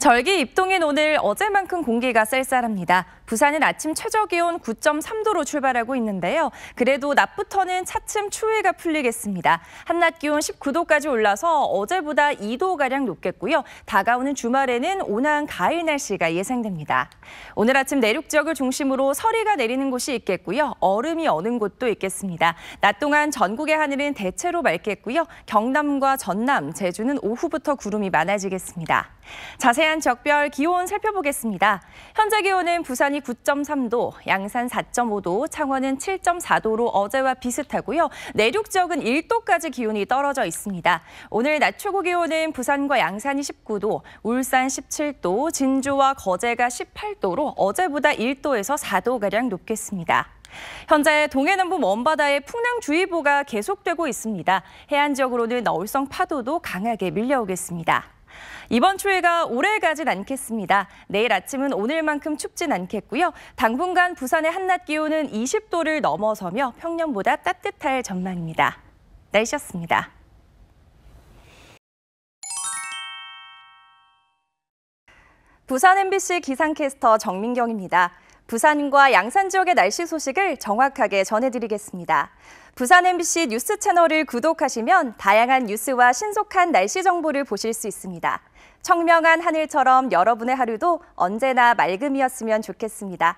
절기 입동인 오늘 어제만큼 공기가 쌀쌀합니다. 부산은 아침 최저기온 9.3도로 출발하고 있는데요. 그래도 낮부터는 차츰 추위가 풀리겠습니다. 한낮 기온 19도까지 올라서 어제보다 2도가량 높겠고요. 다가오는 주말에는 온화한 가을 날씨가 예상됩니다. 오늘 아침 내륙 지역을 중심으로 서리가 내리는 곳이 있겠고요. 얼음이 어는 곳도 있겠습니다. 낮 동안 전국의 하늘은 대체로 맑겠고요. 경남과 전남, 제주는 오후부터 구름이 많아지겠습니다. 자세한 대한 적별 기온 살펴보겠습니다. 현재 기온은 부산이 9.3도, 양산 4.5도, 창원은 7.4도로 어제와 비슷하고요. 내륙 지역은 1도까지 기온이 떨어져 있습니다. 오늘 낮 최고 기온은 부산과 양산이 19도, 울산 17도, 진주와 거제가 18도로 어제보다 1도에서 4도가량 높겠습니다. 현재 동해남부 원바다에 풍랑주의보가 계속되고 있습니다. 해안 지역으로는 너울성 파도도 강하게 밀려오겠습니다. 이번 추위가 오래 가진 않겠습니다. 내일 아침은 오늘만큼 춥진 않겠고요. 당분간 부산의 한낮 기온은 20도를 넘어서며 평년보다 따뜻할 전망입니다. 날씨였습니다. 부산 MBC 기상캐스터 정민경입니다. 부산과 양산 지역의 날씨 소식을 정확하게 전해드리겠습니다. 부산 MBC 뉴스 채널을 구독하시면 다양한 뉴스와 신속한 날씨 정보를 보실 수 있습니다. 청명한 하늘처럼 여러분의 하루도 언제나 맑음이었으면 좋겠습니다.